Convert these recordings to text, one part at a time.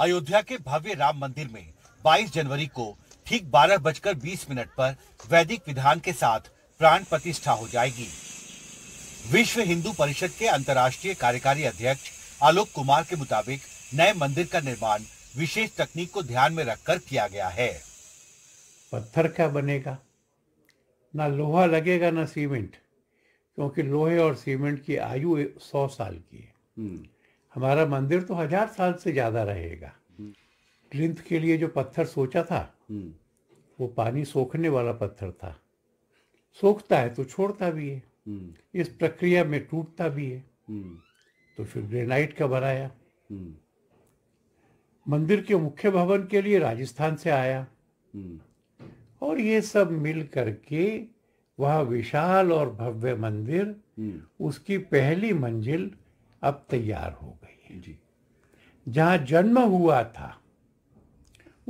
अयोध्या के भव्य राम मंदिर में 22 जनवरी को ठीक बारह बजकर बीस मिनट पर वैदिक विधान के साथ प्राण प्रतिष्ठा हो जाएगी विश्व हिंदू परिषद के अंतर्राष्ट्रीय कार्यकारी अध्यक्ष आलोक कुमार के मुताबिक नए मंदिर का निर्माण विशेष तकनीक को ध्यान में रखकर किया गया है पत्थर क्या बनेगा ना लोहा लगेगा ना सीमेंट क्योंकि लोहे और सीमेंट की आयु सौ साल की है हम्म। हमारा मंदिर तो हजार साल से ज़्यादा रहेगा प्लिंथ हम्म। के लिए जो पत्थर सोचा था हम्म। वो पानी सोखने वाला पत्थर था सोखता है तो छोड़ता भी है हम्म। इस प्रक्रिया में टूटता भी है तो फिर ग्रेनाइट का बनाया मंदिर के मुख्य भवन के लिए राजस्थान से आया और ये सब मिल करके वह विशाल और भव्य मंदिर उसकी पहली मंजिल अब तैयार हो गई जी जहाँ जन्म हुआ था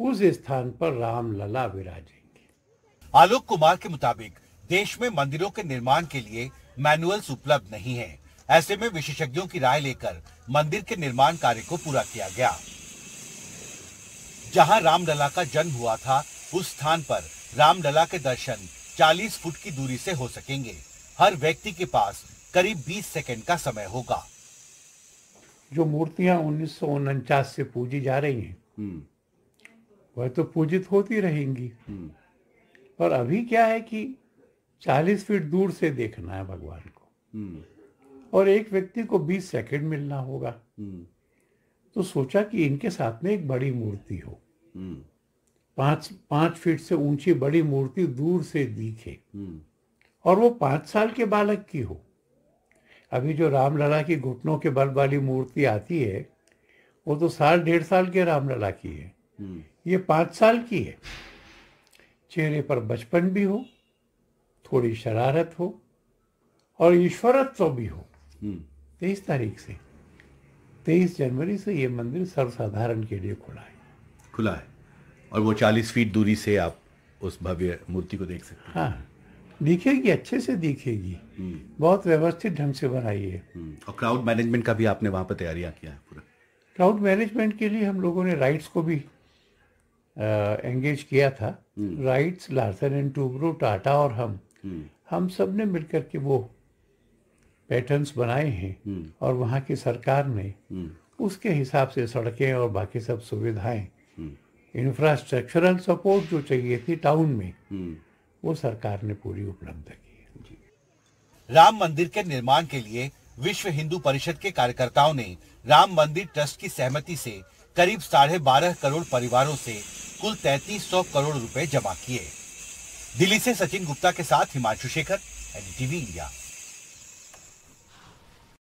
उस स्थान पर राम लला विराजेंगे आलोक कुमार के मुताबिक देश में मंदिरों के निर्माण के लिए मैनुअल्स उपलब्ध नहीं है ऐसे में विशेषज्ञों की राय लेकर मंदिर के निर्माण कार्य को पूरा किया गया जहां रामलला का जन्म हुआ था उस स्थान पर रामलला के दर्शन 40 फुट की दूरी से हो सकेंगे हर व्यक्ति के पास करीब 20 सेकंड का समय होगा जो मूर्तियां उन्नीस से पूजी जा रही हैं हम्म। वह तो पूजित होती रहेंगी हम्म। पर अभी क्या है कि 40 फीट दूर से देखना है भगवान को हम्म। और एक व्यक्ति को 20 सेकंड मिलना होगा तो सोचा कि इनके साथ में एक बड़ी मूर्ति हो पांच पांच फीट से ऊंची बड़ी मूर्ति दूर से दिखे और वो पांच साल के बालक की हो अभी जो रामलला की घुटनों के बल वाली मूर्ति आती है वो तो साल डेढ़ साल के रामलला की है हम्म। ये पाँच साल की है चेहरे पर बचपन भी हो थोड़ी शरारत हो और ईश्वरत्व तो भी हो हम्म। तेईस तारीख से तेईस जनवरी से ये मंदिर सर्वसाधारण के लिए खुला है खुला है और वो चालीस फीट दूरी से आप उस भव्य मूर्ति को देख सकते हैं हाँ दिखेगी अच्छे से दिखेगी हम्म। बहुत व्यवस्थित ढंग से बनाई है हम्म। और क्राउड मैनेजमेंट का भी आपने वहाँ पर तैयारियाँ किया है पूरा क्राउड मैनेजमेंट के लिए हम लोगों ने राइट्स को भी एंगेज किया था राइट्स लार्सन एंड टूब्रो टाटा और हम हम्म। हम सब ने मिलकर के वो पैटर्न्स बनाए हैं और वहाँ की सरकार ने उसके हिसाब से सड़कें और बाकी सब सुविधाएं इंफ्रास्ट्रक्चरल सपोर्ट जो चाहिए थी टाउन में वो सरकार ने पूरी उपलब्ध की है राम मंदिर के निर्माण के लिए विश्व हिंदू परिषद के कार्यकर्ताओं ने राम मंदिर ट्रस्ट की सहमति से करीब साढ़े बारह करोड़ परिवारों से कुल तैतीस सौ करोड़ रुपए जमा किए दिल्ली से सचिन गुप्ता के साथ हिमांशु शेखर एनडीटीवी इंडिया